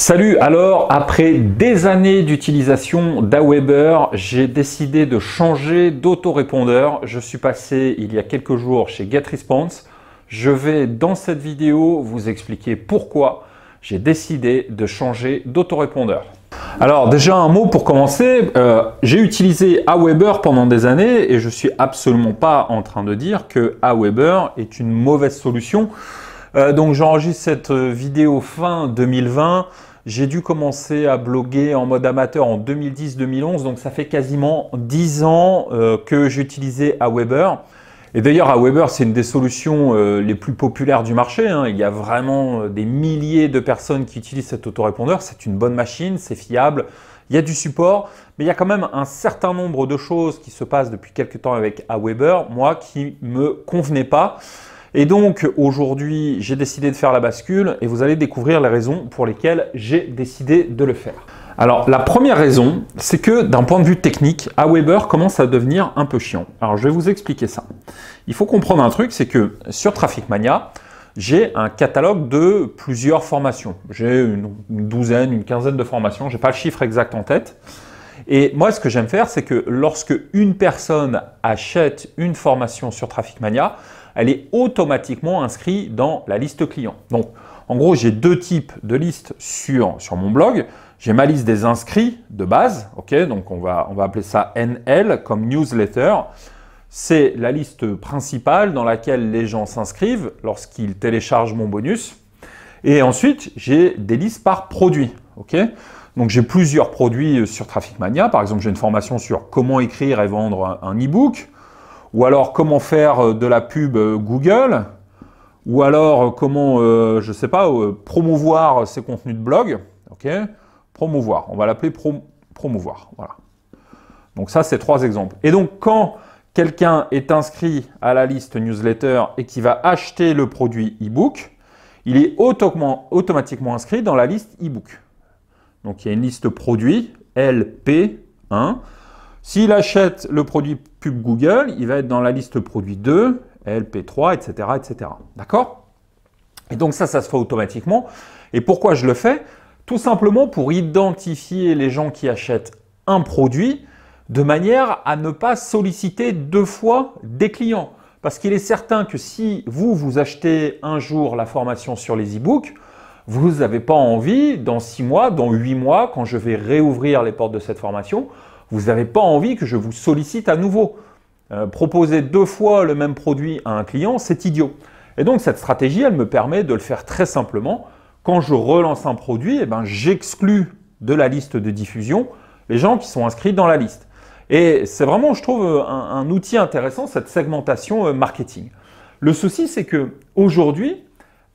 Salut, alors après des années d'utilisation d'Aweber, j'ai décidé de changer d'autorépondeur. Je suis passé il y a quelques jours chez GetResponse. Je vais dans cette vidéo vous expliquer pourquoi j'ai décidé de changer d'autorépondeur. Alors déjà un mot pour commencer, euh, j'ai utilisé Aweber pendant des années et je suis absolument pas en train de dire que Aweber est une mauvaise solution. Euh, donc j'enregistre cette euh, vidéo fin 2020. J'ai dû commencer à bloguer en mode amateur en 2010-2011, donc ça fait quasiment 10 ans euh, que j'utilisais Aweber. Et d'ailleurs, Aweber, c'est une des solutions euh, les plus populaires du marché. Hein. Il y a vraiment euh, des milliers de personnes qui utilisent cet autorépondeur. C'est une bonne machine, c'est fiable, il y a du support, mais il y a quand même un certain nombre de choses qui se passent depuis quelques temps avec Aweber, moi, qui ne me convenaient pas. Et donc aujourd'hui, j'ai décidé de faire la bascule et vous allez découvrir les raisons pour lesquelles j'ai décidé de le faire. Alors la première raison, c'est que d'un point de vue technique, Aweber commence à devenir un peu chiant. Alors je vais vous expliquer ça. Il faut comprendre un truc, c'est que sur Traffic j'ai un catalogue de plusieurs formations. J'ai une, douzaine, une quinzaine de formations, n'ai pas le chiffre exact en tête. Et moi, ce que j'aime faire, c'est que lorsque une personne achète une formation sur Traffic elle est automatiquement inscrite dans la liste client. Donc, en gros, j'ai deux types de listes sur, mon blog. J'ai ma liste des inscrits de base, ok, donc on va, appeler ça NL comme newsletter. C'est la liste principale dans laquelle les gens s'inscrivent lorsqu'ils téléchargent mon bonus. Et ensuite, j'ai des listes par produit, ok donc j'ai plusieurs produits sur Traffic Mania. Par exemple, j'ai une formation sur comment écrire et vendre un e-book ou alors comment faire euh, de la pub euh, Google, ou alors euh, comment, je ne sais pas, promouvoir ses contenus de blog. Ok, promouvoir, on va l'appeler promouvoir. Voilà. Donc ça, c'est trois exemples. Et donc quand quelqu'un est inscrit à la liste newsletter et qui va acheter le produit e-book, il est automatiquement inscrit dans la liste e-book. Donc il y a une liste produit LP1 s'il achète le produit pub Google, il va être dans la liste produit 2, LP3, etc. etc. D'accord Et donc ça, ça se fait automatiquement. Et pourquoi je le fais Tout simplement pour identifier les gens qui achètent un produit de manière à ne pas solliciter deux fois des clients. Parce qu'il est certain que si vous, vous achetez un jour la formation sur les e-books, vous n'avez pas envie, dans six mois, dans huit mois, quand je vais réouvrir les portes de cette formation, vous n'avez pas envie que je vous sollicite à nouveau. Euh, proposer deux fois le même produit à un client, c'est idiot. Et donc cette stratégie, elle me permet de le faire très simplement. Quand je relance un produit, eh ben, j'exclus de la liste de diffusion les gens qui sont inscrits dans la liste. Et c'est vraiment, je trouve, un, outil intéressant, cette segmentation euh, marketing. Le souci, c'est que aujourd'hui,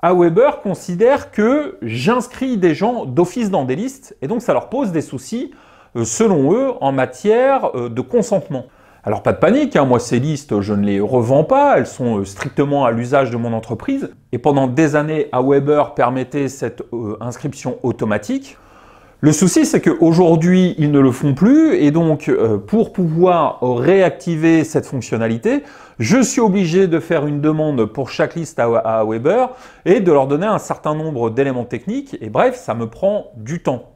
Aweber considère que j'inscris des gens d'office dans des listes, et donc ça leur pose des soucis euh, selon eux, en matière euh, de consentement. Alors pas de panique, hein, moi ces listes, je ne les revends pas, elles sont euh, strictement à l'usage de mon entreprise. Et pendant des années, Aweber Weber permettait cette inscription automatique. Le souci, c'est qu'aujourd'hui, ils ne le font plus, et donc pour pouvoir réactiver cette fonctionnalité, je suis obligé de faire une demande pour chaque liste à, à Weber et de leur donner un certain nombre d'éléments techniques, et bref, ça me prend du temps.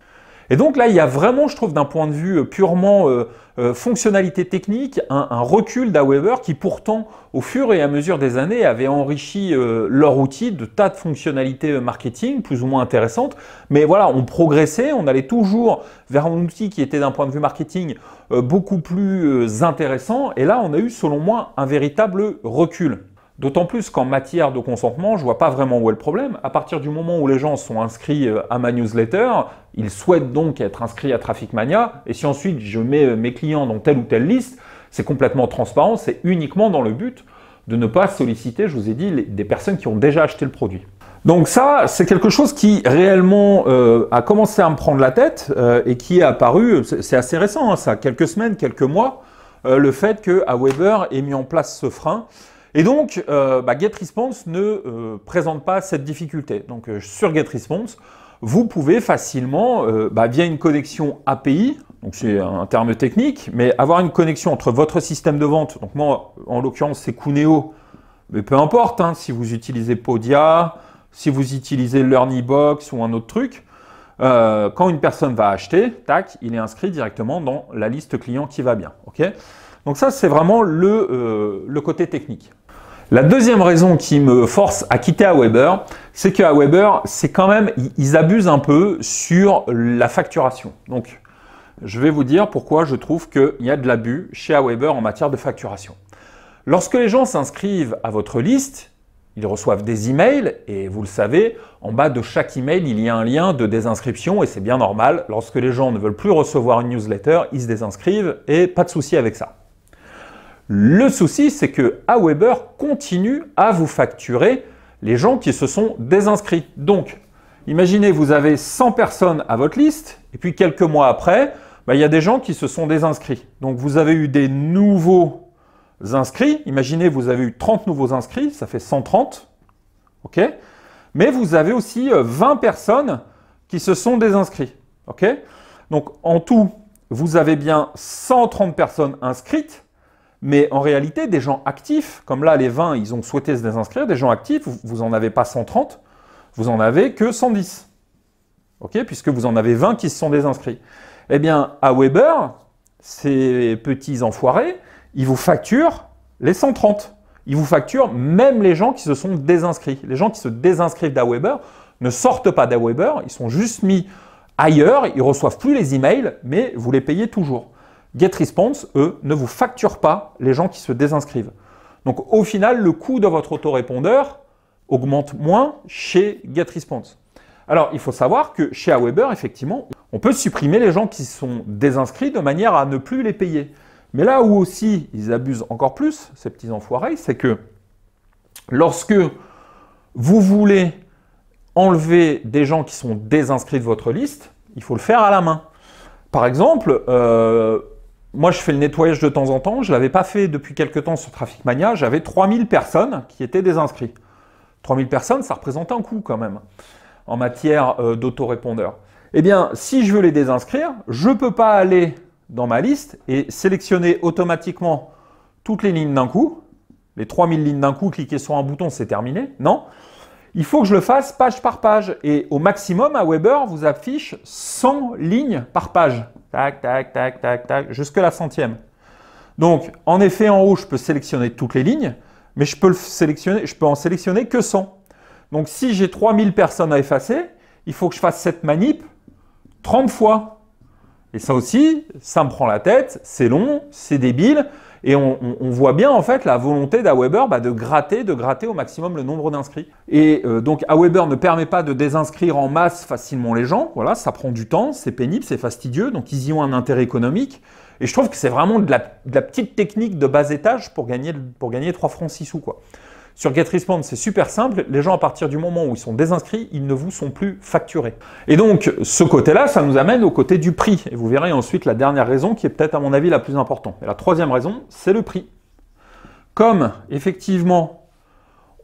Et donc là, il y a vraiment, je trouve, d'un point de vue euh, purement euh, euh, fonctionnalité technique, un, recul d'Aweber qui pourtant, au fur et à mesure des années, avait enrichi leur outil de tas de fonctionnalités marketing, plus ou moins intéressantes. Mais voilà, on progressait, on allait toujours vers un outil qui était d'un point de vue marketing beaucoup plus intéressant. Et là, on a eu, selon moi, un véritable recul. D'autant plus qu'en matière de consentement, je ne vois pas vraiment où est le problème. À partir du moment où les gens sont inscrits euh, à ma newsletter, ils souhaitent donc être inscrits à Traffic Mania, et si ensuite je mets euh, mes clients dans telle ou telle liste, c'est complètement transparent, c'est uniquement dans le but de ne pas solliciter, je vous ai dit, des personnes qui ont déjà acheté le produit. Donc ça, c'est quelque chose qui réellement euh, a commencé à me prendre la tête et qui est apparu, c'est assez récent hein, ça, quelques semaines, quelques mois, le fait que Aweber ait mis en place ce frein. Et donc, euh, bah, GetResponse ne euh, présente pas cette difficulté. Donc, euh, sur GetResponse, vous pouvez facilement, bah, via une connexion API, donc c'est un terme technique, mais avoir une connexion entre votre système de vente, donc moi, en l'occurrence, c'est Cuneo, mais peu importe, hein, si vous utilisez Podia, si vous utilisez LearnyBox ou un autre truc, quand une personne va acheter, tac, il est inscrit directement dans la liste client qui va bien. Donc ça, c'est vraiment le côté technique. La deuxième raison qui me force à quitter Aweber, c'est qu'à Weber, c'est quand même, ils abusent un peu sur la facturation. Donc, je vais vous dire pourquoi je trouve qu'il y a de l'abus chez Aweber en matière de facturation. Lorsque les gens s'inscrivent à votre liste, ils reçoivent des emails et vous le savez, en bas de chaque email, il y a un lien de désinscription et c'est bien normal. Lorsque les gens ne veulent plus recevoir une newsletter, ils se désinscrivent et pas de souci avec ça. Le souci, c'est que Aweber continue à vous facturer les gens qui se sont désinscrits. Donc, imaginez, vous avez 100 personnes à votre liste, et puis quelques mois après, bah, il y a des gens qui se sont désinscrits. Donc, vous avez eu des nouveaux inscrits. Imaginez, vous avez eu 30 nouveaux inscrits, ça fait 130. OK Mais vous avez aussi 20 euh, personnes qui se sont désinscrits. OK Donc, en tout, vous avez bien 130 personnes inscrites mais en réalité, des gens actifs, comme là les 20, ils ont souhaité se désinscrire, des gens actifs, vous n'en avez pas 130, vous en avez que 110. OK Puisque vous en avez 20 qui se sont désinscrits. Eh bien, à Weber, ces petits enfoirés, ils vous facturent les 130. Ils vous facturent même les gens qui se sont désinscrits. Les gens qui se désinscrivent d'Aweber ne sortent pas Weber, ils sont juste mis ailleurs, ils reçoivent plus les emails, mais vous les payez toujours. GetResponse, eux, ne vous facturent pas les gens qui se désinscrivent. Donc au final, le coût de votre autorépondeur augmente moins chez GetResponse. Alors il faut savoir que chez Aweber, effectivement, on peut supprimer les gens qui sont désinscrits de manière à ne plus les payer. Mais là où aussi ils abusent encore plus, ces petits enfoirés, c'est que lorsque vous voulez enlever des gens qui sont désinscrits de votre liste, il faut le faire à la main. Par exemple, euh, moi, je fais le nettoyage de temps en temps. Je ne l'avais pas fait depuis quelques temps sur Traffic Mania. J'avais 3000 personnes qui étaient désinscrites. 3000 personnes, ça représente un coût quand même en matière euh, d'autorépondeur. Eh bien, si je veux les désinscrire, je ne peux pas aller dans ma liste et sélectionner automatiquement toutes les lignes d'un coup. Les 3000 lignes d'un coup, cliquer sur un bouton, c'est terminé. Non. Il faut que je le fasse page par page. Et au maximum, à Weber vous affiche 100 lignes par page. Tac, tac, tac, tac, tac, jusque la centième. Donc, en effet, en haut, je peux sélectionner toutes les lignes, mais je peux, je peux en sélectionner que 100. Donc, si j'ai 3000 personnes à effacer, il faut que je fasse cette manip 30 fois. Et ça aussi, ça me prend la tête, c'est long, c'est débile. Et on, voit bien en fait la volonté d'Aweber bah, de gratter, de gratter au maximum le nombre d'inscrits. Et euh, donc Aweber ne permet pas de désinscrire en masse facilement les gens. Voilà, ça prend du temps, c'est pénible, c'est fastidieux, donc ils y ont un intérêt économique. Et je trouve que c'est vraiment de la, petite technique de bas étage pour gagner, pour gagner 3 francs 6 sous. Quoi. Sur GetResponse, c'est super simple. Les gens, à partir du moment où ils sont désinscrits, ils ne vous sont plus facturés. Et donc, ce côté-là, ça nous amène au côté du prix. Et vous verrez ensuite la dernière raison qui est peut-être, à mon avis, la plus importante. Et la troisième raison, c'est le prix. Comme, effectivement,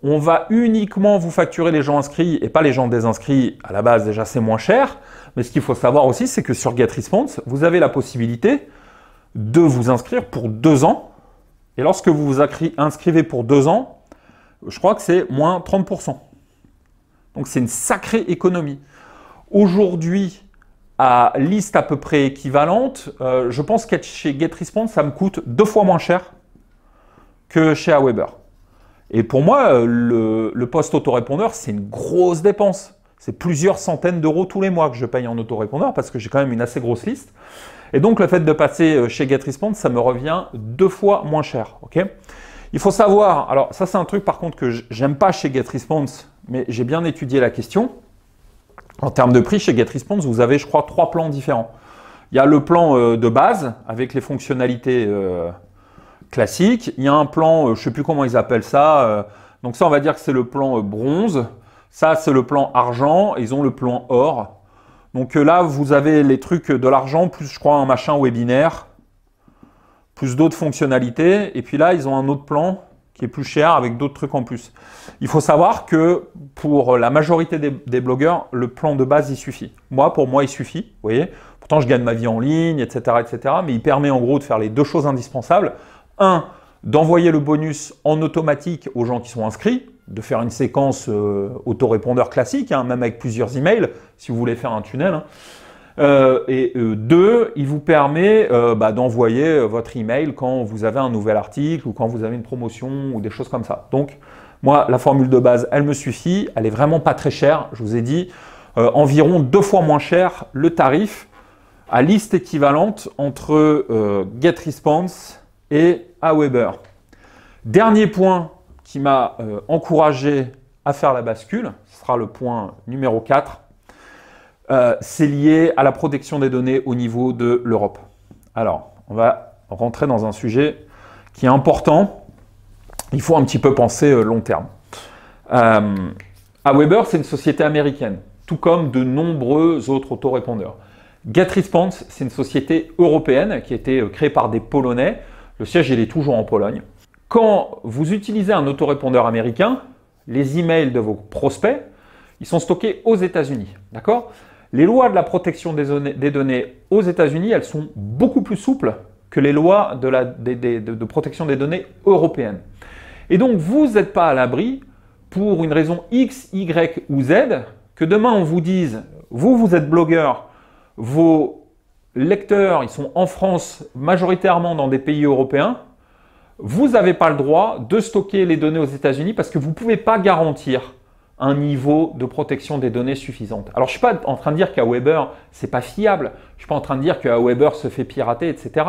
on va uniquement vous facturer les gens inscrits et pas les gens désinscrits. À la base, déjà, c'est moins cher. Mais ce qu'il faut savoir aussi, c'est que sur GetResponse, vous avez la possibilité de vous inscrire pour deux ans. Et lorsque vous vous inscrivez pour deux ans, je crois que c'est moins 30%. Donc c'est une sacrée économie. Aujourd'hui, à liste à peu près équivalente, euh, je pense qu'être chez GetResponse, ça me coûte deux fois moins cher que chez Aweber. Et pour moi, euh, le, le poste autorépondeur, c'est une grosse dépense. C'est plusieurs centaines d'euros tous les mois que je paye en autorépondeur parce que j'ai quand même une assez grosse liste. Et donc, le fait de passer euh, chez GetResponse, ça me revient deux fois moins cher. ok il faut savoir, alors ça c'est un truc par contre que j'aime pas chez GetResponse, mais j'ai bien étudié la question. En termes de prix, chez GetResponse, vous avez je crois trois plans différents. Il y a le plan euh, de base avec les fonctionnalités euh, classiques. Il y a un plan, euh, je ne sais plus comment ils appellent ça. Donc ça, on va dire que c'est le plan bronze. Ça, c'est le plan argent. Ils ont le plan or. Donc là, vous avez les trucs de l'argent, plus je crois un machin webinaire plus d'autres fonctionnalités. Et puis là, ils ont un autre plan qui est plus cher avec d'autres trucs en plus. Il faut savoir que pour la majorité des, blogueurs, le plan de base, il suffit. Moi, pour moi, il suffit. Vous voyez Pourtant, je gagne ma vie en ligne, etc., etc. Mais il permet en gros de faire les deux choses indispensables. Un, d'envoyer le bonus en automatique aux gens qui sont inscrits, de faire une séquence auto euh, autorépondeur classique, hein, même avec plusieurs emails, si vous voulez faire un tunnel. Hein. Euh, et euh, deux, il vous permet euh, bah, d'envoyer votre email quand vous avez un nouvel article ou quand vous avez une promotion ou des choses comme ça. Donc, moi, la formule de base, elle me suffit. Elle est vraiment pas très chère. Je vous ai dit environ deux fois moins cher le tarif à liste équivalente entre GetResponse et Aweber. Dernier point qui m'a encouragé à faire la bascule, ce sera le point numéro 4 euh, c'est lié à la protection des données au niveau de l'Europe. Alors, on va rentrer dans un sujet qui est important. Il faut un petit peu penser euh, long terme. Euh, Weber, c'est une société américaine, tout comme de nombreux autres autorépondeurs. GetResponse, c'est une société européenne qui a été euh, créée par des Polonais. Le siège, il est toujours en Pologne. Quand vous utilisez un autorépondeur américain, les emails de vos prospects, ils sont stockés aux États-Unis. D'accord les lois de la protection des données aux États-Unis, elles sont beaucoup plus souples que les lois de, protection des données européennes. Et donc, vous n'êtes pas à l'abri, pour une raison X, Y ou Z, que demain on vous dise, vous, vous êtes blogueur, vos lecteurs, ils sont en France majoritairement dans des pays européens, vous n'avez pas le droit de stocker les données aux États-Unis parce que vous ne pouvez pas garantir un niveau de protection des données suffisante. Alors je ne suis pas en train de dire qu'à Weber, c'est pas fiable, je ne suis pas en train de dire qu'à Weber se fait pirater, etc.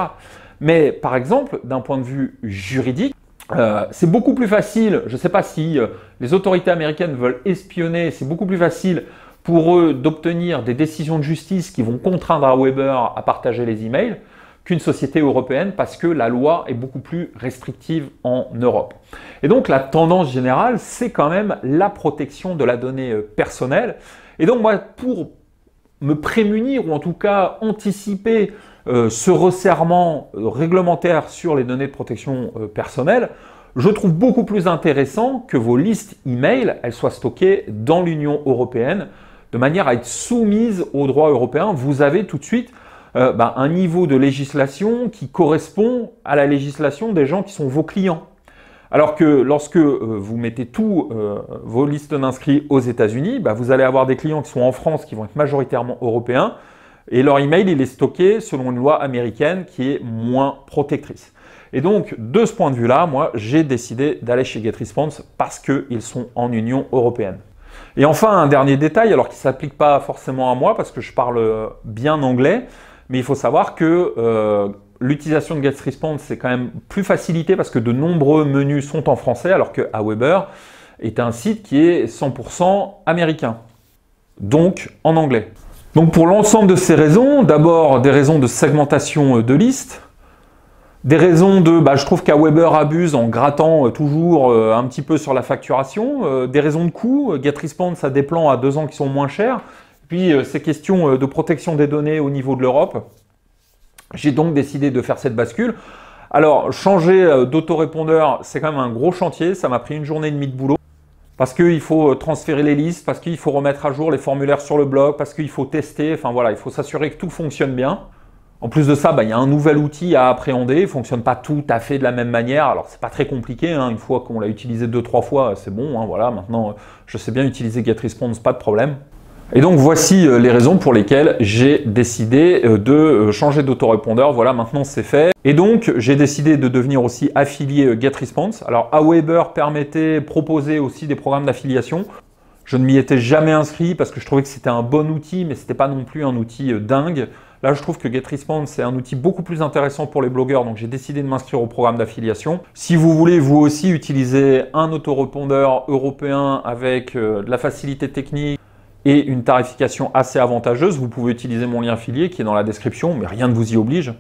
Mais par exemple, d'un point de vue juridique, euh, c'est beaucoup plus facile, je ne sais pas si euh, les autorités américaines veulent espionner, c'est beaucoup plus facile pour eux d'obtenir des décisions de justice qui vont contraindre à Weber à partager les emails qu'une société européenne parce que la loi est beaucoup plus restrictive en Europe. Et donc la tendance générale, c'est quand même la protection de la donnée euh, personnelle. Et donc moi, pour me prémunir ou en tout cas anticiper euh, ce resserrement euh, réglementaire sur les données de protection personnelle, je trouve beaucoup plus intéressant que vos listes email, elles soient stockées dans l'Union européenne, de manière à être soumises au droit européen. Vous avez tout de suite euh, bah, un niveau de législation qui correspond à la législation des gens qui sont vos clients. Alors que lorsque euh, vous mettez tous euh, vos listes d'inscrits aux États-Unis, bah, vous allez avoir des clients qui sont en France, qui vont être majoritairement européens, et leur email, il est stocké selon une loi américaine qui est moins protectrice. Et donc, de ce point de vue-là, moi, j'ai décidé d'aller chez GetResponse parce qu'ils sont en Union européenne. Et enfin, un dernier détail, alors qui ne s'applique pas forcément à moi parce que je parle bien anglais, mais il faut savoir que euh, l'utilisation de Guest c'est quand même plus facilité parce que de nombreux menus sont en français, alors que Aweber est un site qui est 100% américain, donc en anglais. Donc pour l'ensemble de ces raisons, d'abord des raisons de segmentation euh, de liste, des raisons de, bah, je trouve qu'Aweber abuse en grattant euh, toujours un petit peu sur la facturation. des raisons de coûts, « GetResponse a des plans à deux ans qui sont moins chers. Puis euh, ces questions euh, de protection des données au niveau de l'Europe, j'ai donc décidé de faire cette bascule. Alors, changer euh, d'autorépondeur, c'est quand même un gros chantier. Ça m'a pris une journée et demie de boulot. Parce qu'il faut transférer les listes, parce qu'il faut remettre à jour les formulaires sur le blog, parce qu'il faut tester. Enfin voilà, il faut s'assurer que tout fonctionne bien. En plus de ça, bah, il y a un nouvel outil à appréhender. Il ne fonctionne pas tout à fait de la même manière. Alors, ce n'est pas très compliqué. Hein. Une fois qu'on l'a utilisé deux, trois fois, c'est bon. Hein, voilà, maintenant, je sais bien utiliser GetResponse, pas de problème. Et donc voici euh, les raisons pour lesquelles j'ai décidé euh, de euh, changer d'autorepondeur. Voilà, maintenant c'est fait. Et donc j'ai décidé de devenir aussi affilié GetResponse. Alors Aweber permettait, proposer aussi des programmes d'affiliation. Je ne m'y étais jamais inscrit parce que je trouvais que c'était un bon outil, mais ce n'était pas non plus un outil dingue. Là, je trouve que GetResponse, c'est un outil beaucoup plus intéressant pour les blogueurs, donc j'ai décidé de m'inscrire au programme d'affiliation. Si vous voulez, vous aussi, utiliser un autorépondeur européen avec de la facilité technique, et une tarification assez avantageuse, vous pouvez utiliser mon lien affilié qui est dans la description, mais rien ne vous y oblige.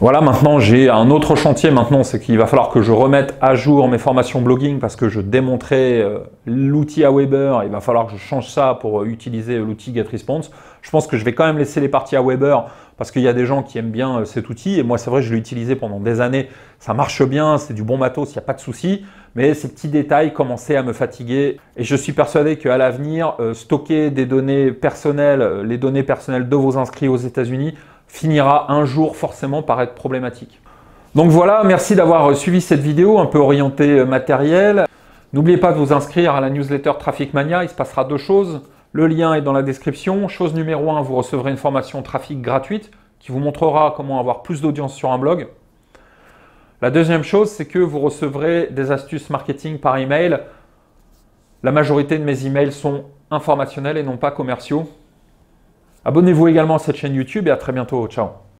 Voilà, maintenant j'ai un autre chantier maintenant, c'est qu'il va falloir que je remette à jour mes formations blogging parce que je démontrais euh, l'outil à Weber, il va falloir que je change ça pour euh, utiliser euh, l'outil GetResponse. Je pense que je vais quand même laisser les parties à Weber parce qu'il y a des gens qui aiment bien cet outil et moi c'est vrai je l'ai utilisé pendant des années, ça marche bien, c'est du bon matos, il n'y a pas de souci, mais ces petits détails commençaient à me fatiguer et je suis persuadé qu'à l'avenir, stocker des données personnelles, les données personnelles de vos inscrits aux États-Unis, finira un jour forcément par être problématique. Donc voilà, merci d'avoir suivi cette vidéo un peu orientée matériel. N'oubliez pas de vous inscrire à la newsletter Traffic Mania, il se passera deux choses. Le lien est dans la description. Chose numéro 1, vous recevrez une formation trafic gratuite qui vous montrera comment avoir plus d'audience sur un blog. La deuxième chose, c'est que vous recevrez des astuces marketing par email. La majorité de mes emails sont informationnels et non pas commerciaux. Abonnez-vous également à cette chaîne YouTube et à très bientôt. Ciao